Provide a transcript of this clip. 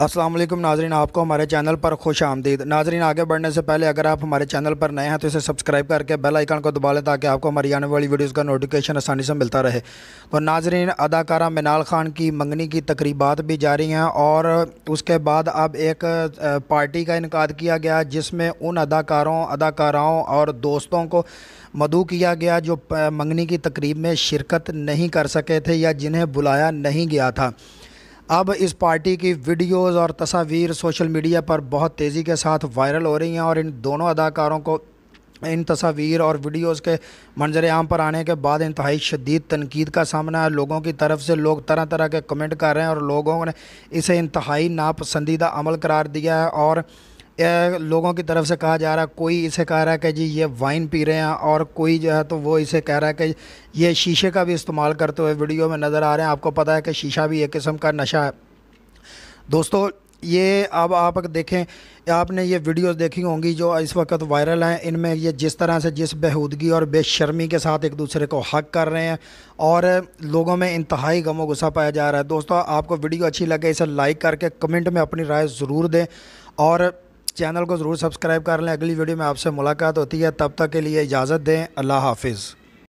असलम नाजरीन आपको हमारे चैनल पर खुश आमदीद नाजरीन आगे बढ़ने से पहले अगर आप हमारे चैनल पर नए हैं तो इसे सब्सक्राइब करके बेल आइकन को दबा लें ताकि आपको हमारी आने वाली वीडियोस का नोटिफिकेशन आसानी से मिलता रहे तो नाजरीन अदाकारा मिनाल खान की मंगनी की तकरीबात भी जारी हैं और उसके बाद अब एक पार्टी का इनका किया गया जिसमें उन अदाकारों अदाकाराओं और दोस्तों को मधु किया गया जो मंगनी की तकरीब में शिरकत नहीं कर सके थे या जिन्हें बुलाया नहीं गया था अब इस पार्टी की वीडियोस और तस्वीर सोशल मीडिया पर बहुत तेज़ी के साथ वायरल हो रही हैं और इन दोनों अदाकारों को इन तस्वीर और वीडियोस के मंजर आम पर आने के बाद इंतहाई शदीद तनकीद का सामना है लोगों की तरफ से लोग तरह तरह के कमेंट कर रहे हैं और लोगों ने इसे इंतहाई नापसंदीदा अमल करार दिया है और लोगों की तरफ से कहा जा रहा कोई इसे कह रहा है कि जी ये वाइन पी रहे हैं और कोई जो है तो वो इसे कह रहा है कि ये शीशे का भी इस्तेमाल करते हुए वीडियो में नज़र आ रहे हैं आपको पता है कि शीशा भी एक किस्म का नशा है दोस्तों ये अब आप देखें आपने ये वीडियोस देखी होंगी जो इस वक्त वायरल हैं इनमें ये जिस तरह से जिस बेहूदगी और बेशर्मी के साथ एक दूसरे को हक कर रहे हैं और लोगों में इंतहाई गमो गुस्सा पाया जा रहा है दोस्तों आपको वीडियो अच्छी लगे इसे लाइक करके कमेंट में अपनी राय ज़रूर दें और चैनल को ज़रूर सब्सक्राइब कर लें अगली वीडियो में आपसे मुलाकात होती है तब तक के लिए इजाज़त दें अल्लाह हाफिज़